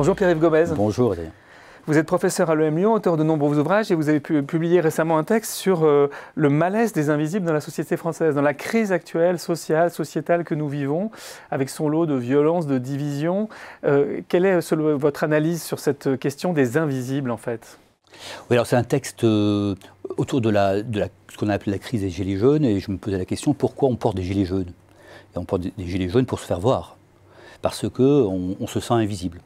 Bonjour Pierre-Yves Gomez. Bonjour Vous êtes professeur à l'EM Lyon, auteur de nombreux ouvrages et vous avez pu, publié récemment un texte sur euh, le malaise des invisibles dans la société française, dans la crise actuelle sociale, sociétale que nous vivons, avec son lot de violence, de division. Euh, quelle est votre analyse sur cette question des invisibles en fait oui, alors c'est un texte euh, autour de, la, de ce qu'on a appelé la crise des gilets jaunes, et je me posais la question pourquoi on porte des gilets jaunes Et on porte des, gilets jaunes pour se faire voir, parce qu'on on se sent invisible.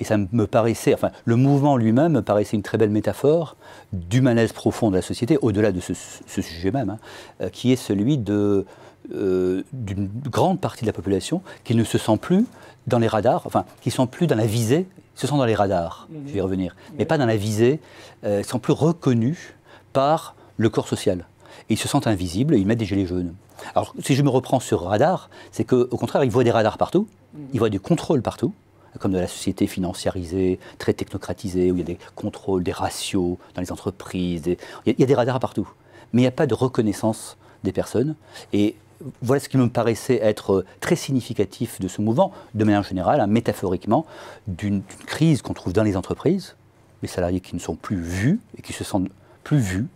Et ça me paraissait, enfin, le mouvement lui-même me paraissait une très belle métaphore du malaise profond de la société, au-delà de ce, sujet même, hein, euh, qui est celui euh, d'une grande partie de la population qui ne se sent plus dans les radars, enfin, qui ne sont plus dans la visée, ils se sentent dans les radars, mhm. je vais y revenir, mais pas dans la visée, euh, ils sont plus reconnus par le corps social. ils se sentent invisibles ils mettent des gilets jaunes. Alors, si je me reprends sur radar, c'est qu'au contraire, ils voient des radars partout, mhm. ils voient du contrôle partout, comme de la société financiarisée, très technocratisée, où il y a des contrôles, des ratios dans les entreprises. Il, y a, des radars partout. Mais il n'y a pas de reconnaissance des personnes. Et voilà ce qui me paraissait être euh, très significatif de ce mouvement, de manière générale, hein, métaphoriquement, d'une crise qu'on trouve dans les entreprises, les salariés qui ne sont plus vus et qui se sentent plus vus,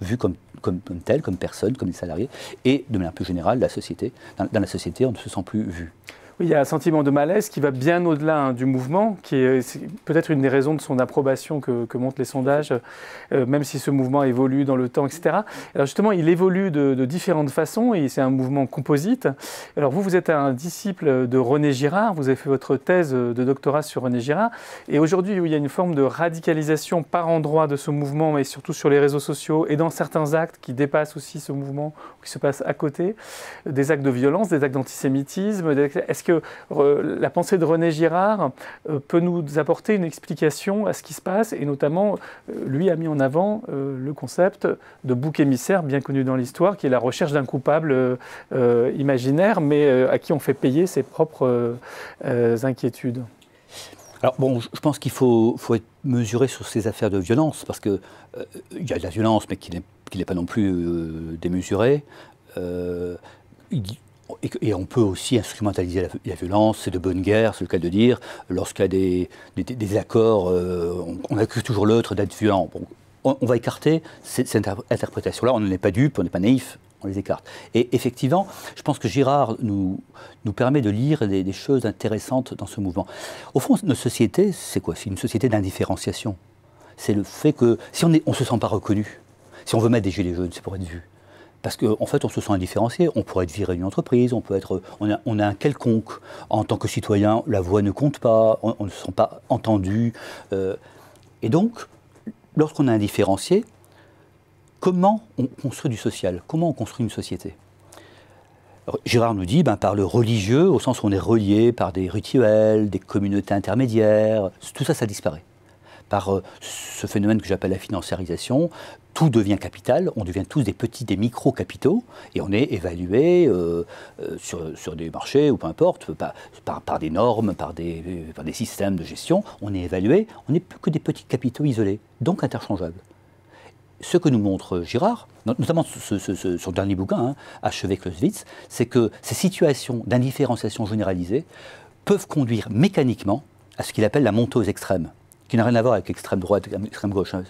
vus comme, comme tels, comme personnes, comme des salariés, et de manière plus générale, la société. Dans, dans la société, on ne se sent plus vu il y a un sentiment de malaise qui va bien au-delà hein, du mouvement, qui est, euh, peut-être une des raisons de son approbation que, que montrent les sondages, euh, même si ce mouvement évolue dans le temps, etc. Alors justement, il évolue de, différentes façons et c'est un mouvement composite. Alors vous, vous êtes un disciple de René Girard, vous avez fait votre thèse de doctorat sur René Girard, et aujourd'hui, il y a une forme de radicalisation par endroit de ce mouvement, mais surtout sur les réseaux sociaux et dans certains actes qui dépassent aussi ce mouvement, qui se passent à côté, des actes de violence, des actes d'antisémitisme, est-ce la pensée de René Girard euh, peut nous apporter une explication à ce qui se passe, et notamment, euh, lui a mis en avant euh, le concept de bouc émissaire bien connu dans l'histoire, qui est la recherche d'un coupable imaginaire, mais à qui on fait payer ses propres inquiétudes. Alors bon, je pense qu'il faut, être mesuré sur ces affaires de violence, parce que il y a de la violence, mais qui n'est pas non plus démesuré démesurée et, on peut aussi instrumentaliser la, violence, c'est de bonne guerre, c'est le cas de dire, lorsqu'il y a des, des, accords, euh, on, accuse toujours l'autre d'être violent. on, va écarter cette, interprétation-là, on n'est pas dupe, on n'est pas naïf, on les écarte. Et effectivement, je pense que Girard nous, nous permet de lire des, choses intéressantes dans ce mouvement. Au fond, notre société, c'est quoi C'est une société d'indifférenciation. C'est le fait que si on ne on se sent pas reconnu, si on veut mettre des gilets jaunes, c'est pour être vu parce qu'en en fait, on se sent indifférencié. On pourrait être viré d'une entreprise, on peut être, on a, un quelconque. En tant que citoyen, la voix ne compte pas, on, ne se sent pas entendu. Euh. et donc, lorsqu'on est indifférencié, comment on construit du social Comment on construit une société Gérard nous dit ben, par le religieux, au sens où on est relié par des rituels, des communautés intermédiaires, tout ça, ça disparaît. Par euh, ce phénomène que j'appelle la financiarisation, tout devient capital, on devient tous des petits, des micro-capitaux, et on est évalué euh, euh, sur, des marchés ou peu importe, par, par, des normes, par des, euh, des systèmes de gestion, on est évalué, on n'est plus que des petits capitaux isolés, donc interchangeables ce que nous montre Girard, notamment ce, ce, dernier bouquin, hein, Achevé Clausewitz, c'est que ces situations d'indifférenciation généralisée peuvent conduire mécaniquement à ce qu'il appelle la aux extrême qui n'a rien à voir avec l'extrême droite, l'extrême gauche, hein,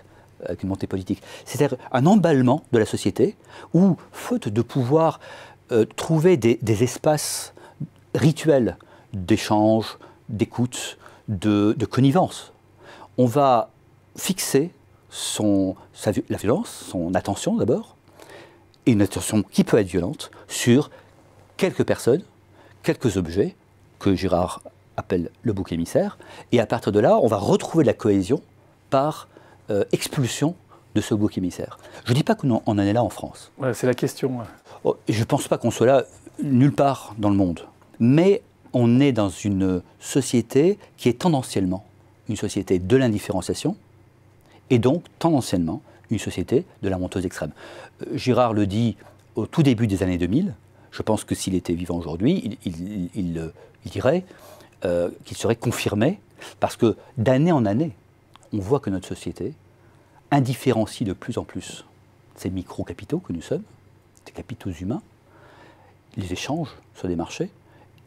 avec une montée politique. C'est-à-dire un emballement de la société où, faute de pouvoir euh, trouver des, espaces rituels d'échange, d'écoute, de, de, connivence, on va fixer la violence, son attention d'abord, et une attention qui peut être violente, sur quelques personnes, quelques objets, que Girard appelle le bouc émissaire. Et à partir de là, on va retrouver la cohésion par euh, expulsion de ce bouc émissaire. Je ne dis pas qu'on en est là en France. c'est la question. Oh, je ne pense pas qu'on soit là euh, nulle part dans le monde. Mais on est dans une société qui est tendanciellement une société de l'indifférenciation et donc tendanciellement une société de la monteuse extrême. Euh, Girard le dit au tout début des années 2000. Je pense que s'il était vivant aujourd'hui, il, il, il, il dirait euh, qui serait confirmé, parce que d'année en année, on voit que notre société indifférencie de plus en plus ces micro-capitaux que nous sommes, ces capitaux humains, les échanges sur des marchés,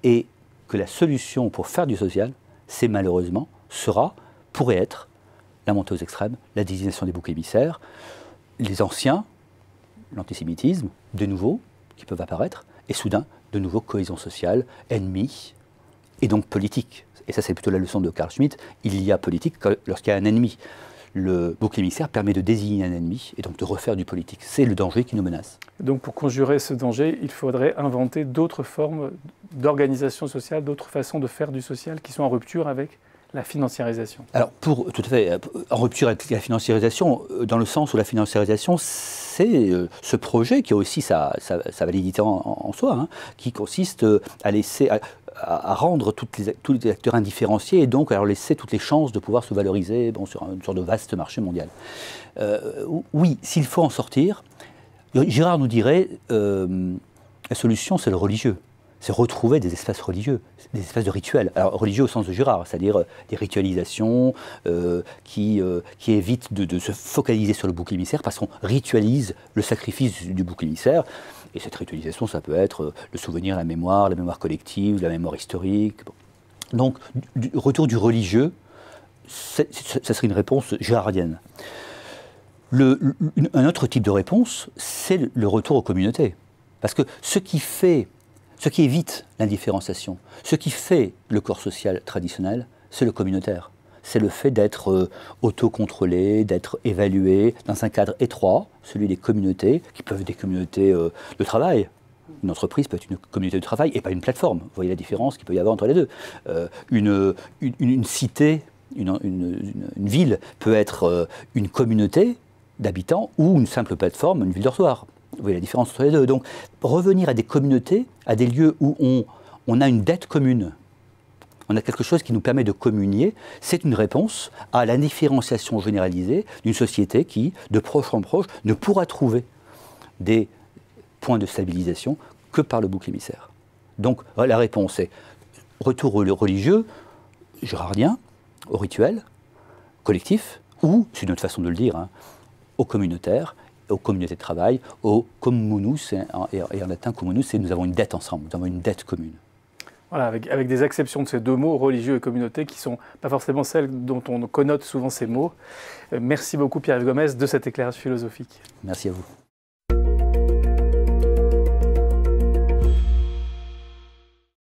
et que la solution pour faire du social, c'est malheureusement, sera, pourrait être, la montée aux extrêmes, la désignation des boucs émissaires, les anciens, l'antisémitisme, de nouveau, qui peuvent apparaître, et soudain, de nouveau, cohésion sociale, ennemis, et donc politique. Et ça, c'est plutôt la leçon de Carl Schmitt. Il y a politique lorsqu'il y a un ennemi. Le bouc émissaire permet de désigner un ennemi et donc de refaire du politique. C'est le danger qui nous menace. Donc pour conjurer ce danger, il faudrait inventer d'autres formes d'organisation sociale, d'autres façons de faire du social qui sont en rupture avec la financiarisation. Alors, pour tout à fait, en rupture avec la financiarisation, euh, dans le sens où la financiarisation, c'est euh, ce projet qui a aussi sa, validité en, soi, hein, qui consiste euh, à laisser à, rendre toutes les, tous les acteurs indifférenciés et donc à leur laisser toutes les chances de pouvoir se valoriser sur un sur de vaste marché mondial. Euh, oui, s'il faut en sortir, Girard nous dirait, euh, la solution c'est le religieux c'est retrouver des espaces religieux, des espaces de rituels. Alors religieux au sens de Girard, c'est-à-dire euh, des ritualisations euh, qui, qui évitent de, de, se focaliser sur le bouc émissaire parce qu'on ritualise le sacrifice du bouc émissaire. Et cette réutilisation, ça peut être euh, le souvenir, la mémoire, la mémoire collective, la mémoire historique. Donc, le retour du religieux, ça serait une réponse gérardienne. un autre type de réponse, c'est le, retour aux communautés. Parce que ce qui fait, ce qui évite l'indifférenciation, ce qui fait le corps social traditionnel, c'est le communautaire c'est le fait d'être euh, autocontrôlé, d'être évalué dans un cadre étroit, celui des communautés, qui peuvent être des communautés euh, de travail, une entreprise peut être une communauté de travail et pas une plateforme. Vous voyez la différence qu'il peut y avoir entre les deux. Euh, une, une, cité, une, une, ville peut être une communauté d'habitants ou une simple plateforme, une ville dortoir. Vous voyez la différence entre les deux. Donc revenir à des communautés, à des lieux où on, on a une dette commune, on a quelque chose qui nous permet de communier. C'est une réponse à la différenciation généralisée d'une société qui, de proche en proche, ne pourra trouver des points de stabilisation que par le bouc émissaire. Donc euh, la réponse est retour religieux, gérardien, au rituel, collectif, ou, c'est une autre façon de le dire, hein, au communautaire, aux communautés de travail, au communus, et et en latin communus, c'est nous avons une dette ensemble, nous avons une dette commune. Voilà, avec, des exceptions de ces deux mots, religieux et communauté, qui sont pas forcément celles dont on connote souvent ces mots. Euh, merci beaucoup Pierre-Yves Gomez de cet éclairage philosophique. Merci à vous.